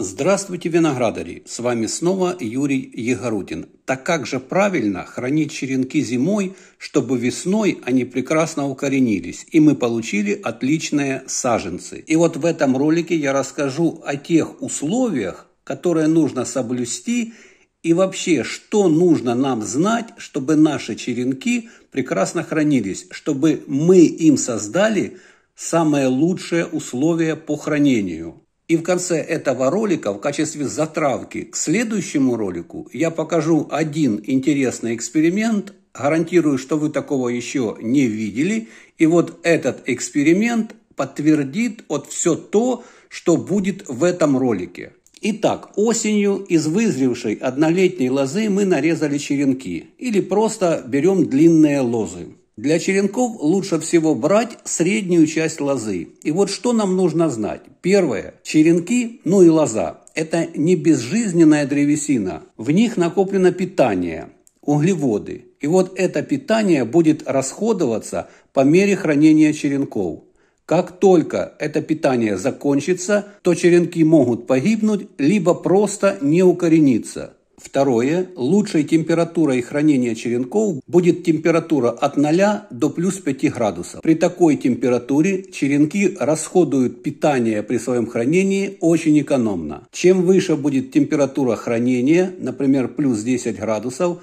Здравствуйте, виноградари! С вами снова Юрий Егорутин. Так как же правильно хранить черенки зимой, чтобы весной они прекрасно укоренились, и мы получили отличные саженцы. И вот в этом ролике я расскажу о тех условиях, которые нужно соблюсти, и вообще, что нужно нам знать, чтобы наши черенки прекрасно хранились, чтобы мы им создали самые лучшие условия по хранению. И в конце этого ролика в качестве затравки к следующему ролику я покажу один интересный эксперимент. Гарантирую, что вы такого еще не видели. И вот этот эксперимент подтвердит вот все то, что будет в этом ролике. Итак, осенью из вызревшей однолетней лозы мы нарезали черенки или просто берем длинные лозы. Для черенков лучше всего брать среднюю часть лозы. И вот что нам нужно знать. Первое. Черенки, ну и лоза – это не безжизненная древесина. В них накоплено питание, углеводы. И вот это питание будет расходоваться по мере хранения черенков. Как только это питание закончится, то черенки могут погибнуть, либо просто не укорениться – Второе. Лучшей температурой хранения черенков будет температура от 0 до плюс 5 градусов. При такой температуре черенки расходуют питание при своем хранении очень экономно. Чем выше будет температура хранения, например, плюс 10 градусов,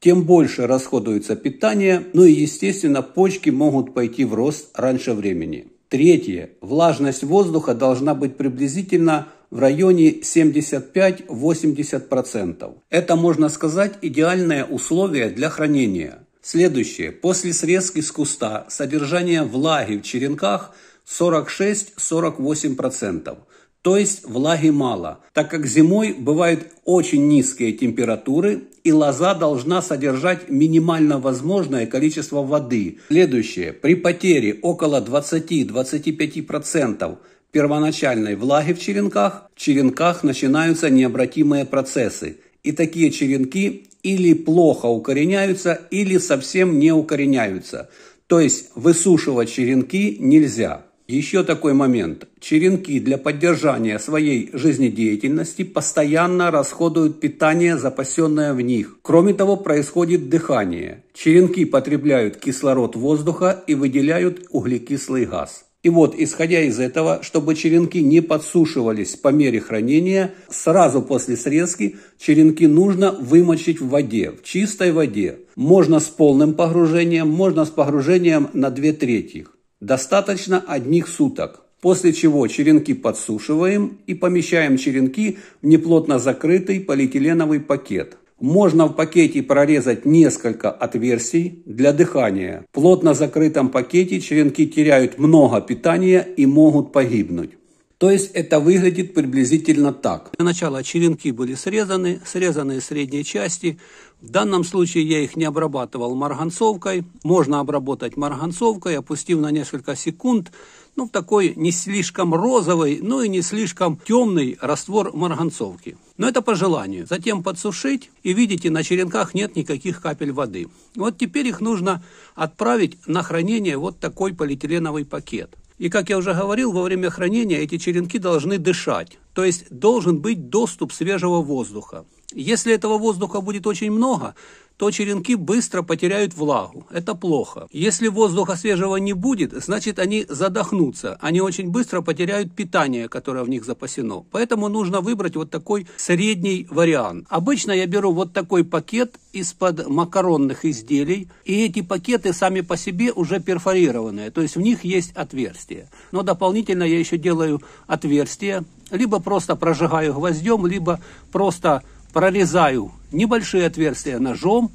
тем больше расходуется питание, ну и, естественно, почки могут пойти в рост раньше времени. Третье. Влажность воздуха должна быть приблизительно в районе 75-80%. Это, можно сказать, идеальное условие для хранения. Следующее. После срезки с куста содержание влаги в черенках 46-48%. То есть влаги мало, так как зимой бывают очень низкие температуры, и лоза должна содержать минимально возможное количество воды. Следующее. При потере около 20-25% первоначальной влаги в черенках, в черенках начинаются необратимые процессы. И такие черенки или плохо укореняются, или совсем не укореняются. То есть высушивать черенки нельзя. Еще такой момент. Черенки для поддержания своей жизнедеятельности постоянно расходуют питание, запасенное в них. Кроме того, происходит дыхание. Черенки потребляют кислород воздуха и выделяют углекислый газ. И вот, исходя из этого, чтобы черенки не подсушивались по мере хранения, сразу после срезки черенки нужно вымочить в воде, в чистой воде. Можно с полным погружением, можно с погружением на две трети. Достаточно одних суток. После чего черенки подсушиваем и помещаем черенки в неплотно закрытый полиэтиленовый пакет. Можно в пакете прорезать несколько отверстий для дыхания. В плотно закрытом пакете черенки теряют много питания и могут погибнуть. То есть это выглядит приблизительно так. Для начала черенки были срезаны, срезаны средние части. В данном случае я их не обрабатывал марганцовкой. Можно обработать марганцовкой, опустив на несколько секунд. Ну, такой не слишком розовый, ну и не слишком темный раствор марганцовки. Но это по желанию. Затем подсушить, и видите, на черенках нет никаких капель воды. Вот теперь их нужно отправить на хранение вот такой полиэтиленовый пакет. И, как я уже говорил, во время хранения эти черенки должны дышать, то есть должен быть доступ свежего воздуха. Если этого воздуха будет очень много, то черенки быстро потеряют влагу. Это плохо. Если воздуха свежего не будет, значит они задохнутся. Они очень быстро потеряют питание, которое в них запасено. Поэтому нужно выбрать вот такой средний вариант. Обычно я беру вот такой пакет из-под макаронных изделий. И эти пакеты сами по себе уже перфорированные. То есть в них есть отверстия. Но дополнительно я еще делаю отверстия, Либо просто прожигаю гвоздем, либо просто прорезаю небольшие отверстия ножом.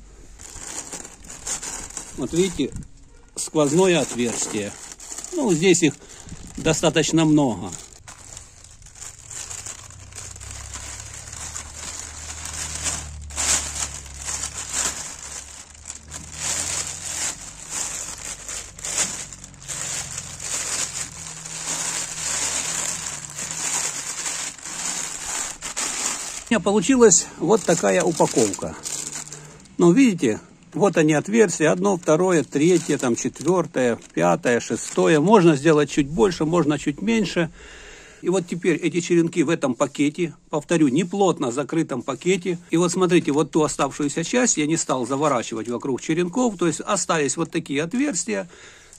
Вот видите, сквозное отверстие. Ну, здесь их достаточно много. У меня получилась вот такая упаковка. Ну, видите, вот они отверстия, одно, второе, третье, там, четвертое, пятое, шестое. Можно сделать чуть больше, можно чуть меньше. И вот теперь эти черенки в этом пакете, повторю, неплотно закрытом пакете. И вот смотрите, вот ту оставшуюся часть я не стал заворачивать вокруг черенков, то есть остались вот такие отверстия.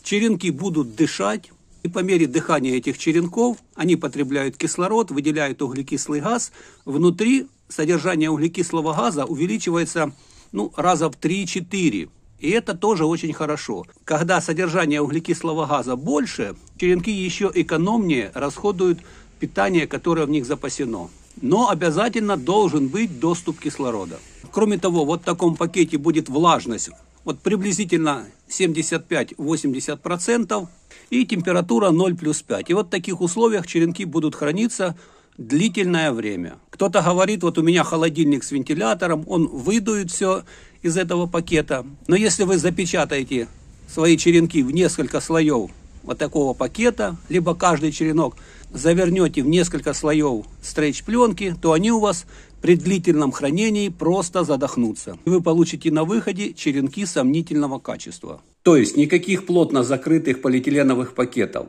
Черенки будут дышать, и по мере дыхания этих черенков они потребляют кислород, выделяют углекислый газ. Внутри содержание углекислого газа увеличивается ну, раза в 3-4. И это тоже очень хорошо. Когда содержание углекислого газа больше, черенки еще экономнее расходуют питание, которое в них запасено. Но обязательно должен быть доступ кислорода. Кроме того, вот в таком пакете будет влажность вот приблизительно 75-80% и температура 0 плюс 5. И вот в таких условиях черенки будут храниться длительное время. Кто-то говорит, вот у меня холодильник с вентилятором, он выдует все из этого пакета. Но если вы запечатаете свои черенки в несколько слоев вот такого пакета, либо каждый черенок завернете в несколько слоев стрейч-пленки, то они у вас при длительном хранении просто задохнутся. Вы получите на выходе черенки сомнительного качества. То есть никаких плотно закрытых полиэтиленовых пакетов,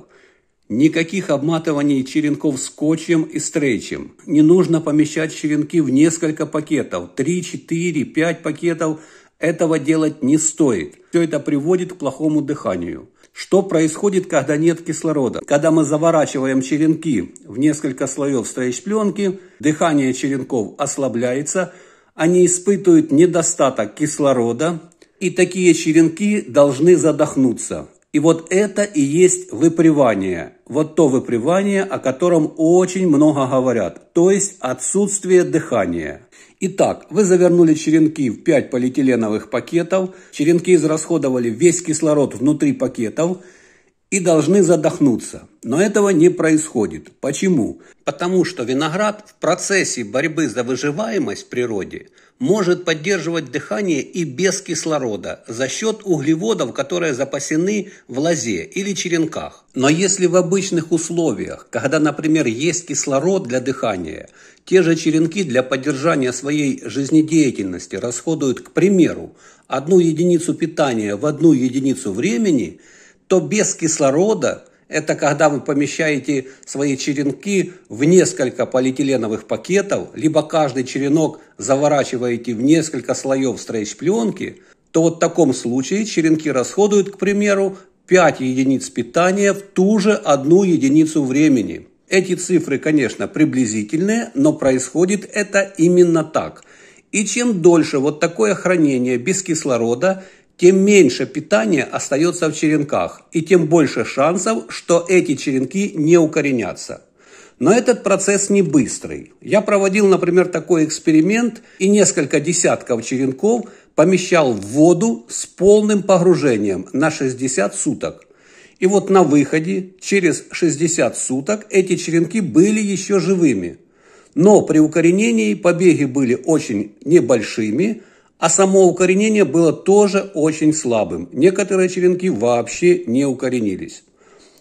никаких обматываний черенков скотчем и стрейчем. Не нужно помещать черенки в несколько пакетов, 3, 4, 5 пакетов. Этого делать не стоит. Все это приводит к плохому дыханию. Что происходит, когда нет кислорода? Когда мы заворачиваем черенки в несколько слоев стрейч-пленки, дыхание черенков ослабляется, они испытывают недостаток кислорода, и такие черенки должны задохнуться. И вот это и есть выпривание. Вот то выпривание, о котором очень много говорят, то есть отсутствие дыхания. Итак, вы завернули черенки в 5 полиэтиленовых пакетов, черенки израсходовали весь кислород внутри пакетов, и должны задохнуться. Но этого не происходит. Почему? Потому что виноград в процессе борьбы за выживаемость в природе может поддерживать дыхание и без кислорода за счет углеводов, которые запасены в лозе или черенках. Но если в обычных условиях, когда, например, есть кислород для дыхания, те же черенки для поддержания своей жизнедеятельности расходуют, к примеру, одну единицу питания в одну единицу времени – то без кислорода это когда вы помещаете свои черенки в несколько полиэтиленовых пакетов, либо каждый черенок заворачиваете в несколько слоев стрейч-пленки, то вот в таком случае черенки расходуют, к примеру, 5 единиц питания в ту же одну единицу времени. Эти цифры, конечно, приблизительные, но происходит это именно так. И чем дольше вот такое хранение без кислорода, тем меньше питания остается в черенках и тем больше шансов, что эти черенки не укоренятся. Но этот процесс не быстрый. Я проводил, например, такой эксперимент и несколько десятков черенков помещал в воду с полным погружением на 60 суток. И вот на выходе через 60 суток эти черенки были еще живыми. Но при укоренении побеги были очень небольшими – а само укоренение было тоже очень слабым. Некоторые черенки вообще не укоренились.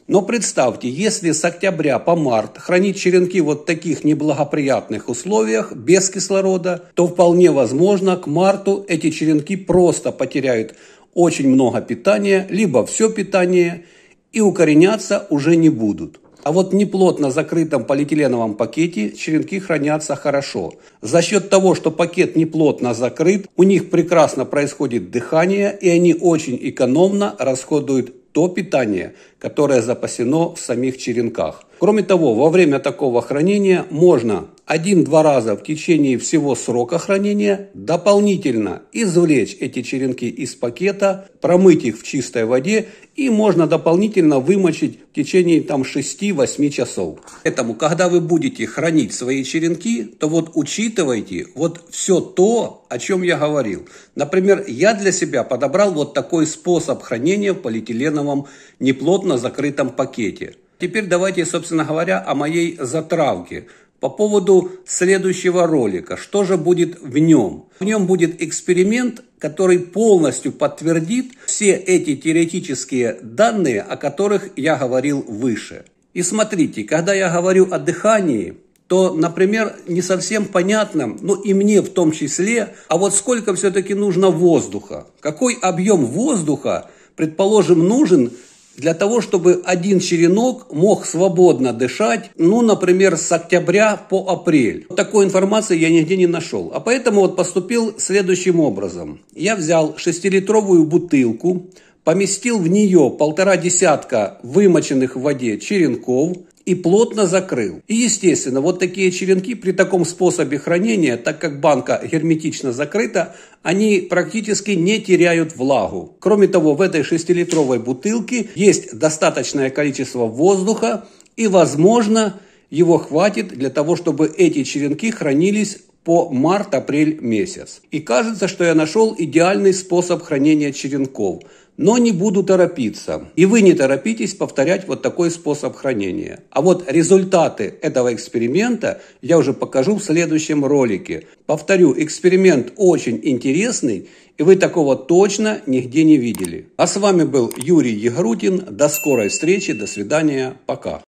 Но представьте, если с октября по март хранить черенки вот в таких неблагоприятных условиях, без кислорода, то вполне возможно к марту эти черенки просто потеряют очень много питания, либо все питание, и укореняться уже не будут. А вот в неплотно закрытом полиэтиленовом пакете черенки хранятся хорошо. За счет того, что пакет неплотно закрыт, у них прекрасно происходит дыхание, и они очень экономно расходуют то питание, которое запасено в самих черенках. Кроме того, во время такого хранения можно один-два раза в течение всего срока хранения дополнительно извлечь эти черенки из пакета, промыть их в чистой воде и можно дополнительно вымочить в течение там 6-8 часов. Поэтому, когда вы будете хранить свои черенки, то вот учитывайте вот все то, о чем я говорил. Например, я для себя подобрал вот такой способ хранения в полиэтиленовом неплотно закрытом пакете – Теперь давайте, собственно говоря, о моей затравке по поводу следующего ролика. Что же будет в нем? В нем будет эксперимент, который полностью подтвердит все эти теоретические данные, о которых я говорил выше. И смотрите, когда я говорю о дыхании, то, например, не совсем понятно, ну и мне в том числе, а вот сколько все-таки нужно воздуха, какой объем воздуха, предположим, нужен для того, чтобы один черенок мог свободно дышать, ну, например, с октября по апрель. Такой информации я нигде не нашел. А поэтому вот поступил следующим образом. Я взял 6-литровую бутылку, поместил в нее полтора десятка вымоченных в воде черенков, и плотно закрыл. И естественно, вот такие черенки при таком способе хранения, так как банка герметично закрыта, они практически не теряют влагу. Кроме того, в этой 6-литровой бутылке есть достаточное количество воздуха и, возможно, его хватит для того, чтобы эти черенки хранились по март-апрель месяц. И кажется, что я нашел идеальный способ хранения черенков. Но не буду торопиться. И вы не торопитесь повторять вот такой способ хранения. А вот результаты этого эксперимента я уже покажу в следующем ролике. Повторю, эксперимент очень интересный, и вы такого точно нигде не видели. А с вами был Юрий Егорутин. До скорой встречи, до свидания, пока.